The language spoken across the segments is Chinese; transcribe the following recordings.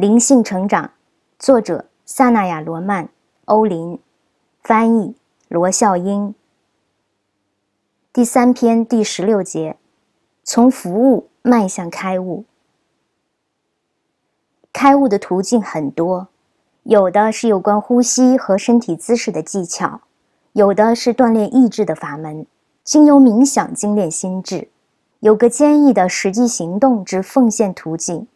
灵性成长，作者萨那亚罗曼·欧林，翻译罗笑英。第三篇第十六节，从服务迈向开悟。开悟的途径很多，有的是有关呼吸和身体姿势的技巧，有的是锻炼意志的法门，经由冥想精练心智，有个坚毅的实际行动之奉献途径。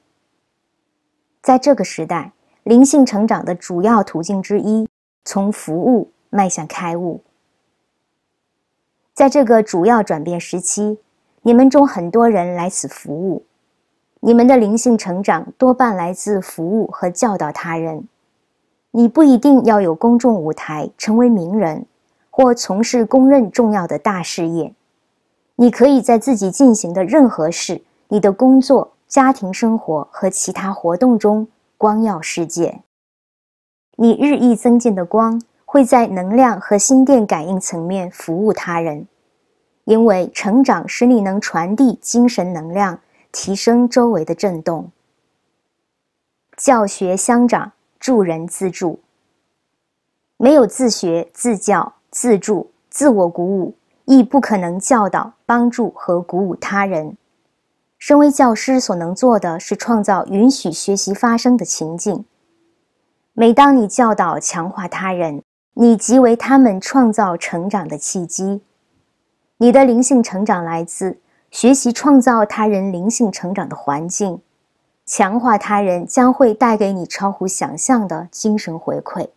在这个时代，灵性成长的主要途径之一，从服务迈向开悟。在这个主要转变时期，你们中很多人来此服务，你们的灵性成长多半来自服务和教导他人。你不一定要有公众舞台，成为名人，或从事公认重要的大事业。你可以在自己进行的任何事，你的工作。家庭生活和其他活动中光耀世界。你日益增进的光会在能量和心电感应层面服务他人，因为成长使你能传递精神能量，提升周围的振动。教学相长，助人自助。没有自学、自教、自助、自我鼓舞，亦不可能教导、帮助和鼓舞他人。身为教师所能做的是创造允许学习发生的情境。每当你教导强化他人，你即为他们创造成长的契机。你的灵性成长来自学习创造他人灵性成长的环境。强化他人将会带给你超乎想象的精神回馈。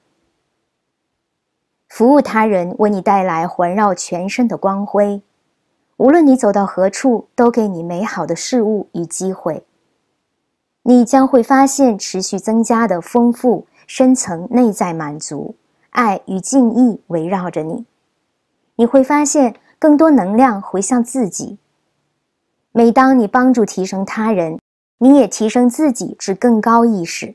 服务他人为你带来环绕全身的光辉。无论你走到何处，都给你美好的事物与机会。你将会发现持续增加的丰富、深层内在满足，爱与敬意围绕着你。你会发现更多能量回向自己。每当你帮助提升他人，你也提升自己至更高意识。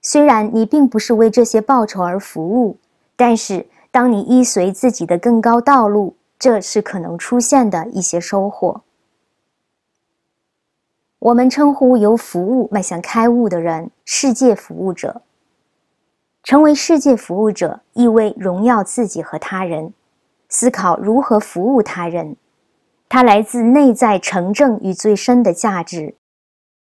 虽然你并不是为这些报酬而服务，但是当你依随自己的更高道路。这是可能出现的一些收获。我们称呼由服务迈向开悟的人，世界服务者。成为世界服务者，意味荣耀自己和他人，思考如何服务他人。它来自内在成正与最深的价值，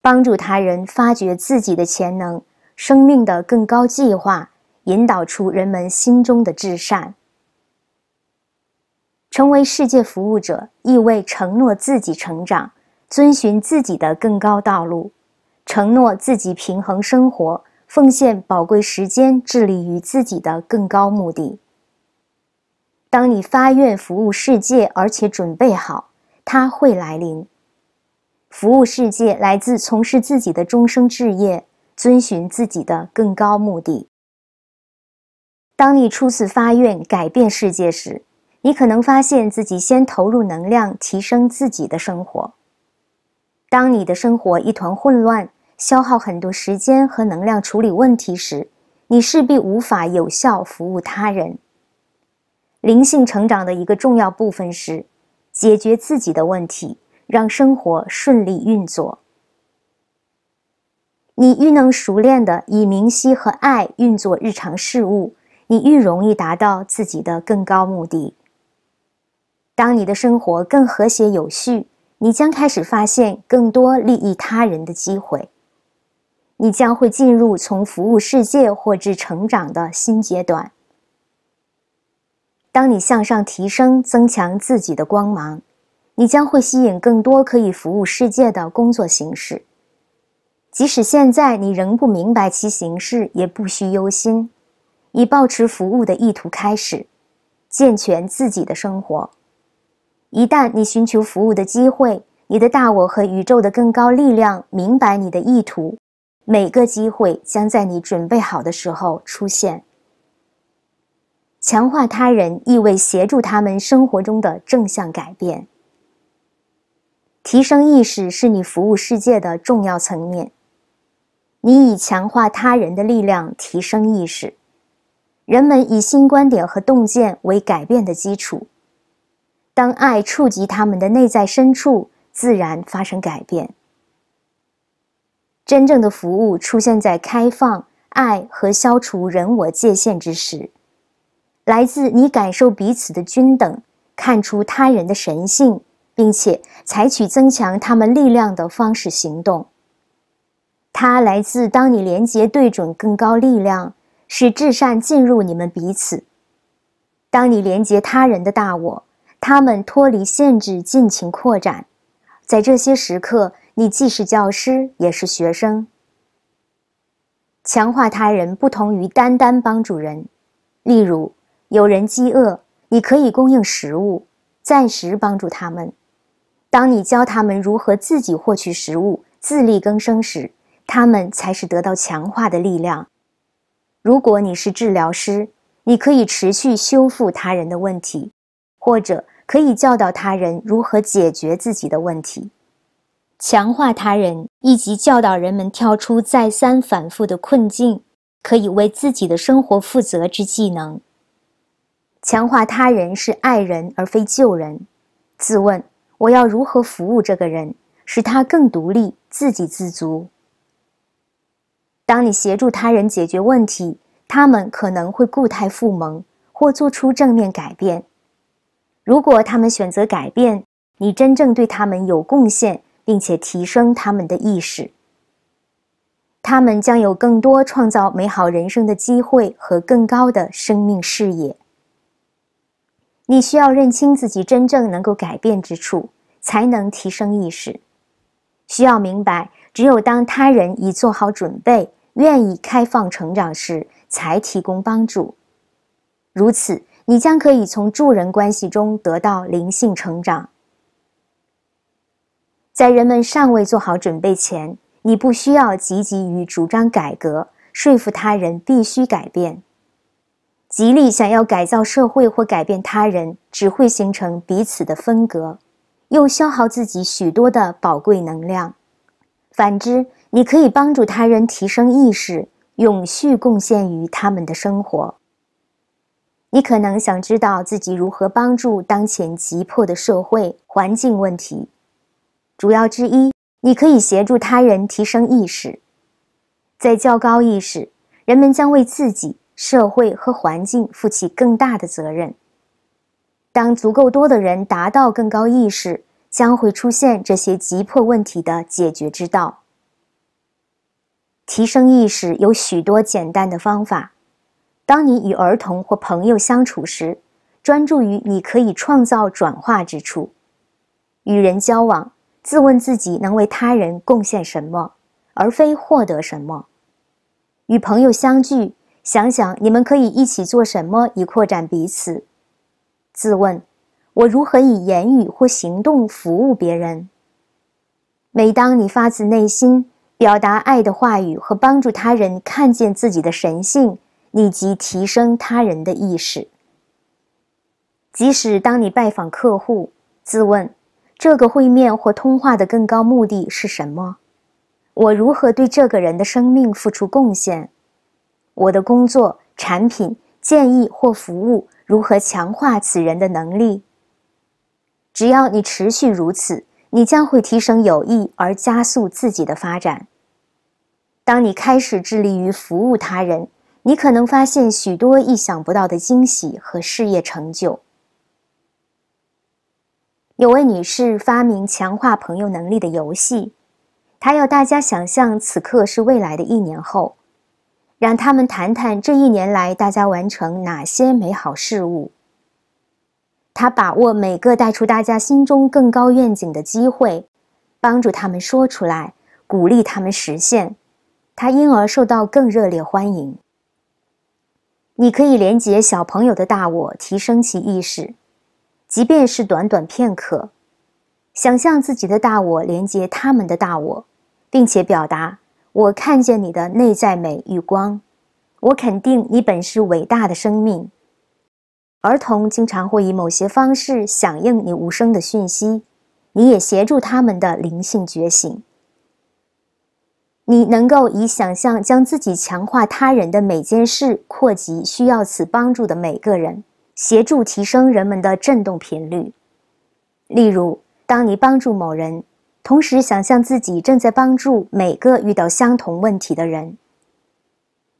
帮助他人发掘自己的潜能、生命的更高计划，引导出人们心中的至善。成为世界服务者，意味承诺自己成长，遵循自己的更高道路；承诺自己平衡生活，奉献宝贵时间，致力于自己的更高目的。当你发愿服务世界，而且准备好，它会来临。服务世界来自从事自己的终生置业，遵循自己的更高目的。当你初次发愿改变世界时，你可能发现自己先投入能量，提升自己的生活。当你的生活一团混乱，消耗很多时间和能量处理问题时，你势必无法有效服务他人。灵性成长的一个重要部分是解决自己的问题，让生活顺利运作。你愈能熟练的以明晰和爱运作日常事务，你愈容易达到自己的更高目的。当你的生活更和谐有序，你将开始发现更多利益他人的机会。你将会进入从服务世界或至成长的新阶段。当你向上提升，增强自己的光芒，你将会吸引更多可以服务世界的工作形式。即使现在你仍不明白其形式，也不需忧心，以保持服务的意图开始，健全自己的生活。一旦你寻求服务的机会，你的大我和宇宙的更高力量明白你的意图，每个机会将在你准备好的时候出现。强化他人意味协助他们生活中的正向改变。提升意识是你服务世界的重要层面。你以强化他人的力量提升意识，人们以新观点和洞见为改变的基础。当爱触及他们的内在深处，自然发生改变。真正的服务出现在开放、爱和消除人我界限之时。来自你感受彼此的均等，看出他人的神性，并且采取增强他们力量的方式行动。它来自当你连接对准更高力量，使至善进入你们彼此。当你连接他人的大我。他们脱离限制，尽情扩展。在这些时刻，你既是教师，也是学生。强化他人不同于单单帮助人。例如，有人饥饿，你可以供应食物，暂时帮助他们。当你教他们如何自己获取食物、自力更生时，他们才是得到强化的力量。如果你是治疗师，你可以持续修复他人的问题，或者。可以教导他人如何解决自己的问题，强化他人，以及教导人们跳出再三反复的困境，可以为自己的生活负责之技能。强化他人是爱人而非救人。自问，我要如何服务这个人，使他更独立、自给自足？当你协助他人解决问题，他们可能会固态复萌或做出正面改变。如果他们选择改变，你真正对他们有贡献，并且提升他们的意识，他们将有更多创造美好人生的机会和更高的生命视野。你需要认清自己真正能够改变之处，才能提升意识。需要明白，只有当他人已做好准备、愿意开放成长时，才提供帮助。如此。你将可以从助人关系中得到灵性成长。在人们尚未做好准备前，你不需要积极于主张改革、说服他人必须改变。极力想要改造社会或改变他人，只会形成彼此的分隔，又消耗自己许多的宝贵能量。反之，你可以帮助他人提升意识，永续贡献于他们的生活。你可能想知道自己如何帮助当前急迫的社会环境问题。主要之一，你可以协助他人提升意识。在较高意识，人们将为自己、社会和环境负起更大的责任。当足够多的人达到更高意识，将会出现这些急迫问题的解决之道。提升意识有许多简单的方法。当你与儿童或朋友相处时，专注于你可以创造转化之处；与人交往，自问自己能为他人贡献什么，而非获得什么；与朋友相聚，想想你们可以一起做什么以扩展彼此；自问，我如何以言语或行动服务别人？每当你发自内心表达爱的话语和帮助他人看见自己的神性。立即提升他人的意识。即使当你拜访客户，自问：这个会面或通话的更高目的是什么？我如何对这个人的生命付出贡献？我的工作、产品、建议或服务如何强化此人的能力？只要你持续如此，你将会提升友谊而加速自己的发展。当你开始致力于服务他人。你可能发现许多意想不到的惊喜和事业成就。有位女士发明强化朋友能力的游戏，她要大家想象此刻是未来的一年后，让他们谈谈这一年来大家完成哪些美好事物。她把握每个带出大家心中更高愿景的机会，帮助他们说出来，鼓励他们实现，她因而受到更热烈欢迎。你可以连接小朋友的大我，提升其意识，即便是短短片刻，想象自己的大我连接他们的大我，并且表达“我看见你的内在美与光，我肯定你本是伟大的生命”。儿童经常会以某些方式响应你无声的讯息，你也协助他们的灵性觉醒。你能够以想象将自己强化他人的每件事，扩及需要此帮助的每个人，协助提升人们的振动频率。例如，当你帮助某人，同时想象自己正在帮助每个遇到相同问题的人。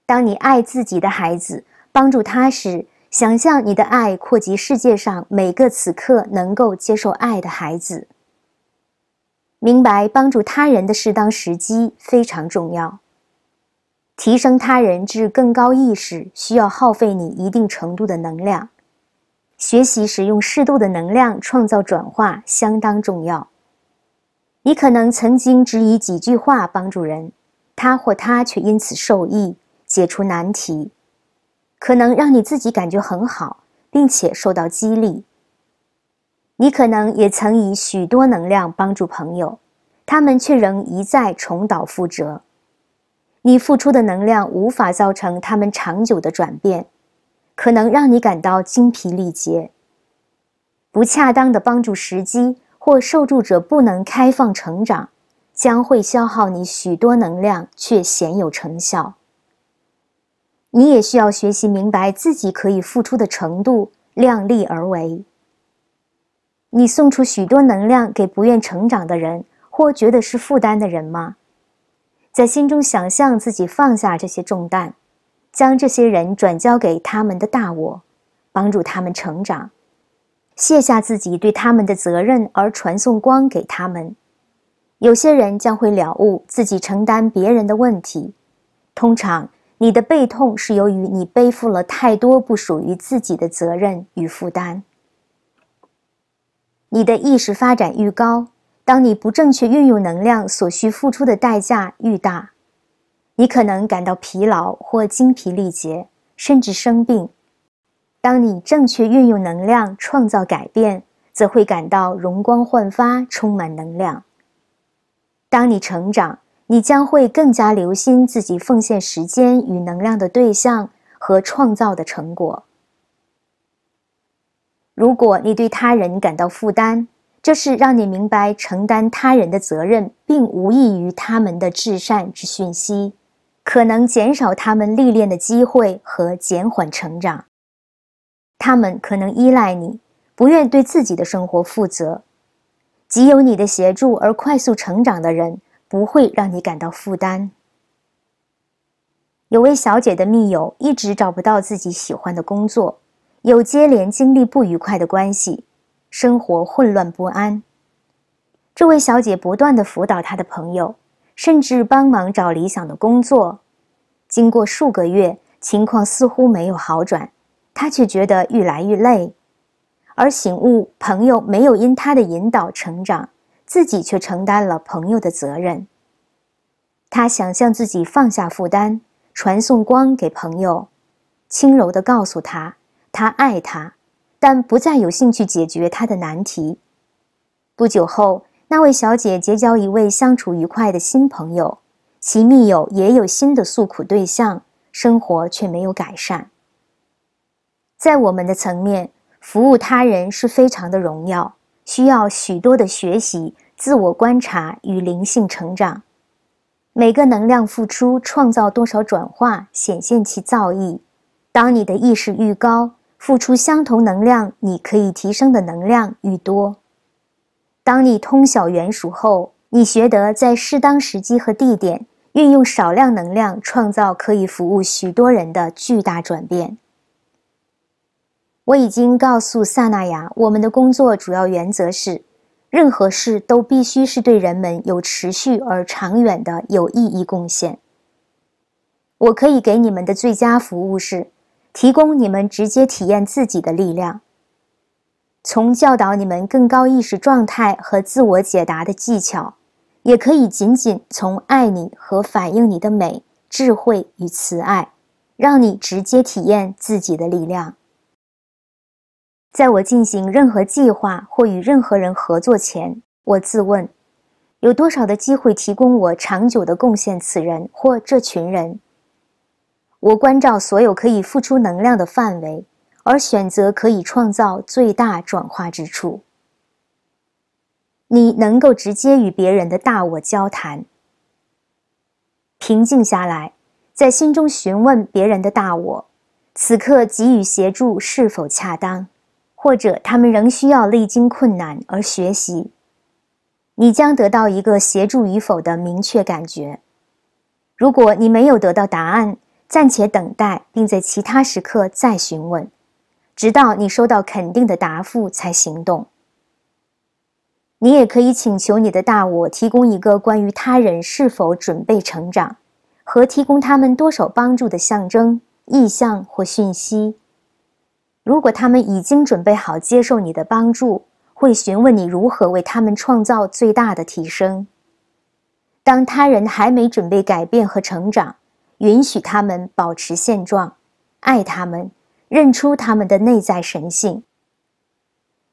当你爱自己的孩子，帮助他时，想象你的爱扩及世界上每个此刻能够接受爱的孩子。明白帮助他人的适当时机非常重要。提升他人至更高意识需要耗费你一定程度的能量。学习使用适度的能量创造转化相当重要。你可能曾经只以几句话帮助人，他或他却因此受益，解除难题，可能让你自己感觉很好，并且受到激励。你可能也曾以许多能量帮助朋友，他们却仍一再重蹈覆辙。你付出的能量无法造成他们长久的转变，可能让你感到精疲力竭。不恰当的帮助时机或受助者不能开放成长，将会消耗你许多能量却鲜有成效。你也需要学习明白自己可以付出的程度，量力而为。你送出许多能量给不愿成长的人或觉得是负担的人吗？在心中想象自己放下这些重担，将这些人转交给他们的大我，帮助他们成长，卸下自己对他们的责任，而传送光给他们。有些人将会了悟自己承担别人的问题。通常，你的背痛是由于你背负了太多不属于自己的责任与负担。你的意识发展愈高，当你不正确运用能量所需付出的代价愈大，你可能感到疲劳或精疲力竭，甚至生病。当你正确运用能量创造改变，则会感到容光焕发，充满能量。当你成长，你将会更加留心自己奉献时间与能量的对象和创造的成果。如果你对他人感到负担，这是让你明白承担他人的责任并无益于他们的至善之讯息，可能减少他们历练的机会和减缓成长。他们可能依赖你，不愿对自己的生活负责。极有你的协助而快速成长的人，不会让你感到负担。有位小姐的密友一直找不到自己喜欢的工作。有接连经历不愉快的关系，生活混乱不安。这位小姐不断地辅导她的朋友，甚至帮忙找理想的工作。经过数个月，情况似乎没有好转，她却觉得愈来愈累，而醒悟朋友没有因她的引导成长，自己却承担了朋友的责任。她想象自己放下负担，传送光给朋友，轻柔地告诉他。他爱他，但不再有兴趣解决他的难题。不久后，那位小姐结交一位相处愉快的新朋友，其密友也有新的诉苦对象，生活却没有改善。在我们的层面，服务他人是非常的荣耀，需要许多的学习、自我观察与灵性成长。每个能量付出创造多少转化，显现其造诣。当你的意识愈高，付出相同能量，你可以提升的能量愈多。当你通晓元属后，你学得在适当时机和地点运用少量能量，创造可以服务许多人的巨大转变。我已经告诉萨那雅，我们的工作主要原则是：任何事都必须是对人们有持续而长远的有意义贡献。我可以给你们的最佳服务是。提供你们直接体验自己的力量，从教导你们更高意识状态和自我解答的技巧，也可以仅仅从爱你和反映你的美、智慧与慈爱，让你直接体验自己的力量。在我进行任何计划或与任何人合作前，我自问，有多少的机会提供我长久的贡献？此人或这群人。我关照所有可以付出能量的范围，而选择可以创造最大转化之处。你能够直接与别人的大我交谈，平静下来，在心中询问别人的大我，此刻给予协助是否恰当，或者他们仍需要历经困难而学习。你将得到一个协助与否的明确感觉。如果你没有得到答案，暂且等待，并在其他时刻再询问，直到你收到肯定的答复才行动。你也可以请求你的大我提供一个关于他人是否准备成长和提供他们多少帮助的象征、意向或讯息。如果他们已经准备好接受你的帮助，会询问你如何为他们创造最大的提升。当他人还没准备改变和成长。允许他们保持现状，爱他们，认出他们的内在神性。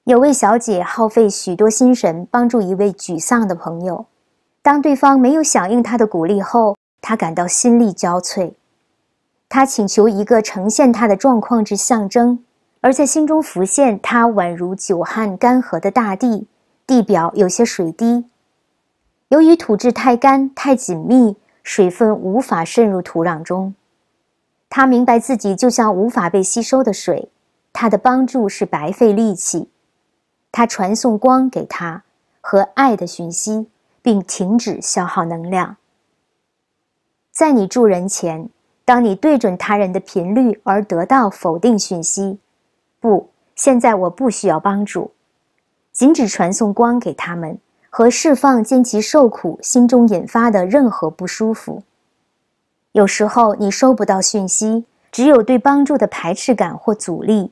有位小姐耗费许多心神帮助一位沮丧的朋友，当对方没有响应她的鼓励后，她感到心力交瘁。她请求一个呈现她的状况之象征，而在心中浮现，她宛如久旱干涸的大地，地表有些水滴，由于土质太干太紧密。水分无法渗入土壤中，他明白自己就像无法被吸收的水，他的帮助是白费力气。他传送光给他和爱的讯息，并停止消耗能量。在你助人前，当你对准他人的频率而得到否定讯息，不，现在我不需要帮助，仅止传送光给他们。和释放见其受苦心中引发的任何不舒服。有时候你收不到讯息，只有对帮助的排斥感或阻力。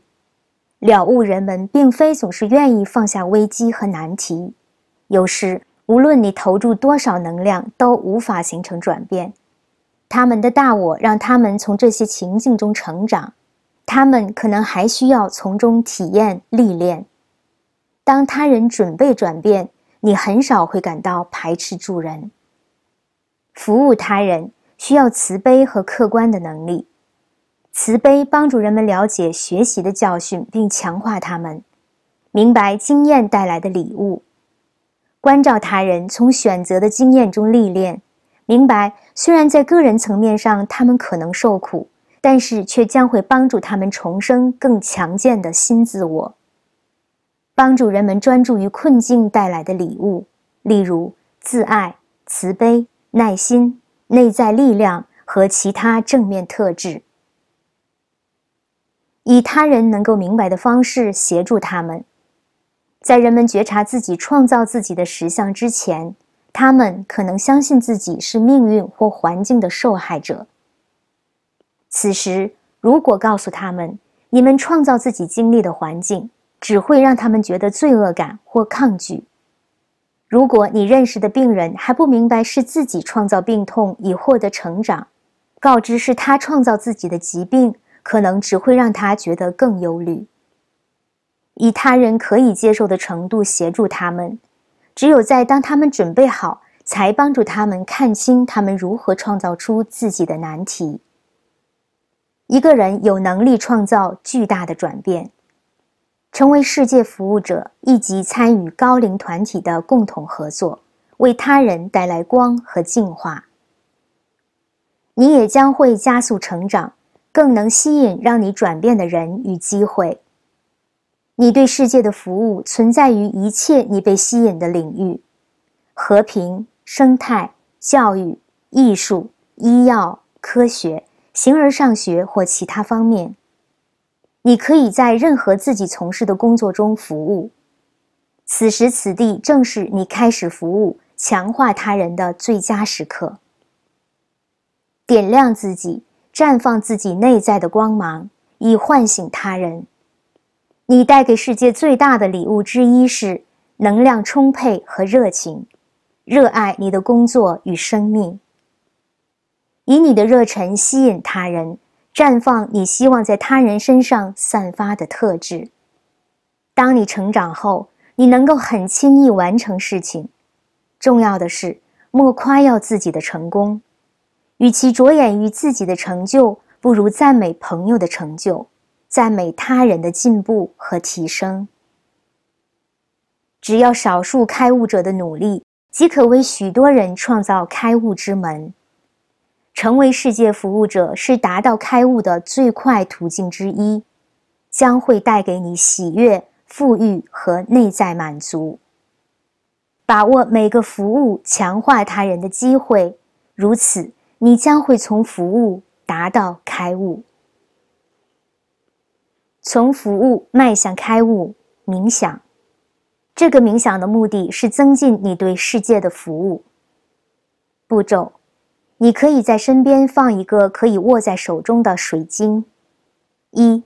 了悟人们并非总是愿意放下危机和难题。有时无论你投注多少能量都无法形成转变。他们的大我让他们从这些情境中成长，他们可能还需要从中体验历练。当他人准备转变。你很少会感到排斥助人、服务他人需要慈悲和客观的能力。慈悲帮助人们了解学习的教训，并强化他们，明白经验带来的礼物。关照他人，从选择的经验中历练，明白虽然在个人层面上他们可能受苦，但是却将会帮助他们重生更强健的新自我。帮助人们专注于困境带来的礼物，例如自爱、慈悲、耐心、内在力量和其他正面特质。以他人能够明白的方式协助他们。在人们觉察自己创造自己的实相之前，他们可能相信自己是命运或环境的受害者。此时，如果告诉他们：“你们创造自己经历的环境。”只会让他们觉得罪恶感或抗拒。如果你认识的病人还不明白是自己创造病痛以获得成长，告知是他创造自己的疾病，可能只会让他觉得更忧虑。以他人可以接受的程度协助他们，只有在当他们准备好，才帮助他们看清他们如何创造出自己的难题。一个人有能力创造巨大的转变。成为世界服务者以及参与高龄团体的共同合作，为他人带来光和净化。你也将会加速成长，更能吸引让你转变的人与机会。你对世界的服务存在于一切你被吸引的领域：和平、生态、教育、艺术、医药、科学、形而上学或其他方面。你可以在任何自己从事的工作中服务。此时此地正是你开始服务、强化他人的最佳时刻。点亮自己，绽放自己内在的光芒，以唤醒他人。你带给世界最大的礼物之一是能量充沛和热情。热爱你的工作与生命，以你的热忱吸引他人。绽放你希望在他人身上散发的特质。当你成长后，你能够很轻易完成事情。重要的是，莫夸耀自己的成功。与其着眼于自己的成就，不如赞美朋友的成就，赞美他人的进步和提升。只要少数开悟者的努力，即可为许多人创造开悟之门。成为世界服务者是达到开悟的最快途径之一，将会带给你喜悦、富裕和内在满足。把握每个服务强化他人的机会，如此你将会从服务达到开悟。从服务迈向开悟，冥想。这个冥想的目的是增进你对世界的服务。步骤。你可以在身边放一个可以握在手中的水晶，一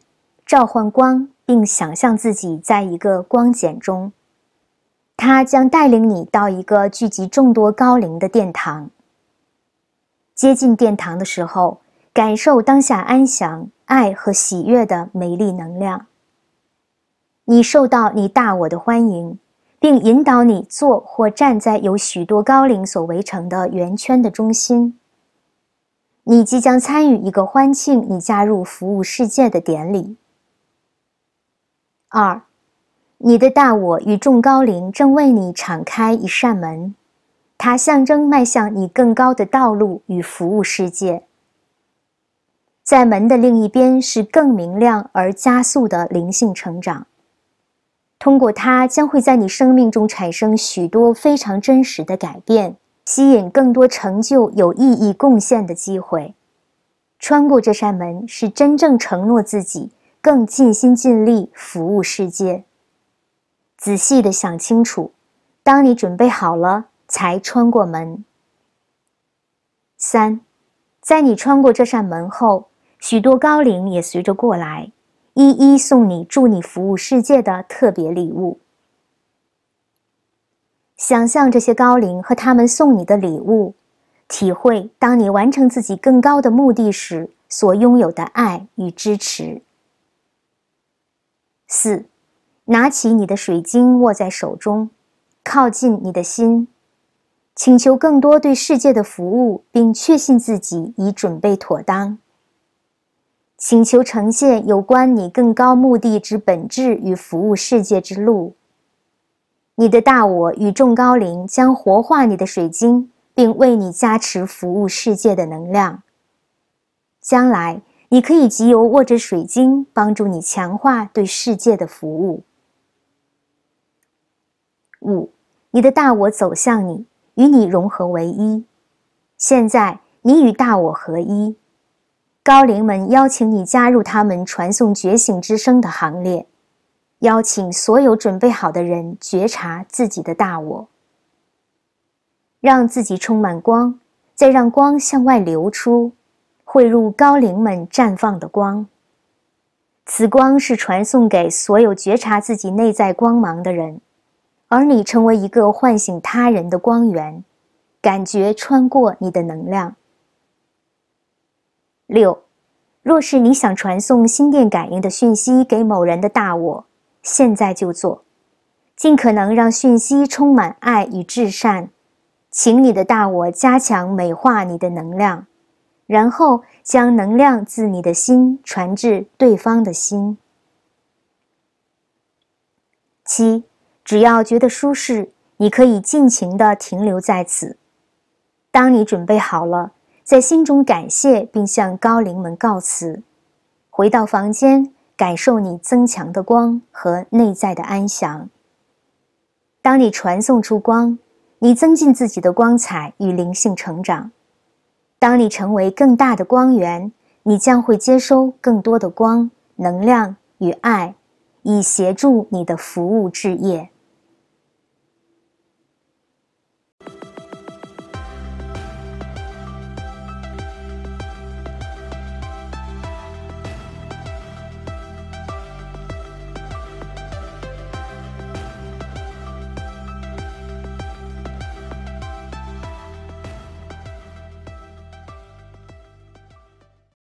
召唤光，并想象自己在一个光茧中。它将带领你到一个聚集众多高龄的殿堂。接近殿堂的时候，感受当下安详、爱和喜悦的美丽能量。你受到你大我的欢迎，并引导你坐或站在有许多高龄所围成的圆圈的中心。你即将参与一个欢庆你加入服务世界的典礼。二，你的大我与众高灵正为你敞开一扇门，它象征迈向你更高的道路与服务世界。在门的另一边是更明亮而加速的灵性成长。通过它，将会在你生命中产生许多非常真实的改变。吸引更多成就有意义贡献的机会。穿过这扇门是真正承诺自己更尽心尽力服务世界。仔细的想清楚，当你准备好了才穿过门。三，在你穿过这扇门后，许多高龄也随着过来，一一送你祝你服务世界的特别礼物。想象这些高龄和他们送你的礼物，体会当你完成自己更高的目的时所拥有的爱与支持。四，拿起你的水晶，握在手中，靠近你的心，请求更多对世界的服务，并确信自己已准备妥当。请求呈现有关你更高目的之本质与服务世界之路。你的大我与众高灵将活化你的水晶，并为你加持服务世界的能量。将来，你可以藉由握着水晶，帮助你强化对世界的服务。五，你的大我走向你，与你融合为一。现在，你与大我合一。高灵们邀请你加入他们传送觉醒之声的行列。邀请所有准备好的人觉察自己的大我，让自己充满光，再让光向外流出，汇入高龄们绽放的光。此光是传送给所有觉察自己内在光芒的人，而你成为一个唤醒他人的光源，感觉穿过你的能量。六，若是你想传送心电感应的讯息给某人的大我。现在就做，尽可能让讯息充满爱与至善，请你的大我加强美化你的能量，然后将能量自你的心传至对方的心。七，只要觉得舒适，你可以尽情的停留在此。当你准备好了，在心中感谢并向高灵们告辞，回到房间。感受你增强的光和内在的安详。当你传送出光，你增进自己的光彩与灵性成长。当你成为更大的光源，你将会接收更多的光、能量与爱，以协助你的服务置业。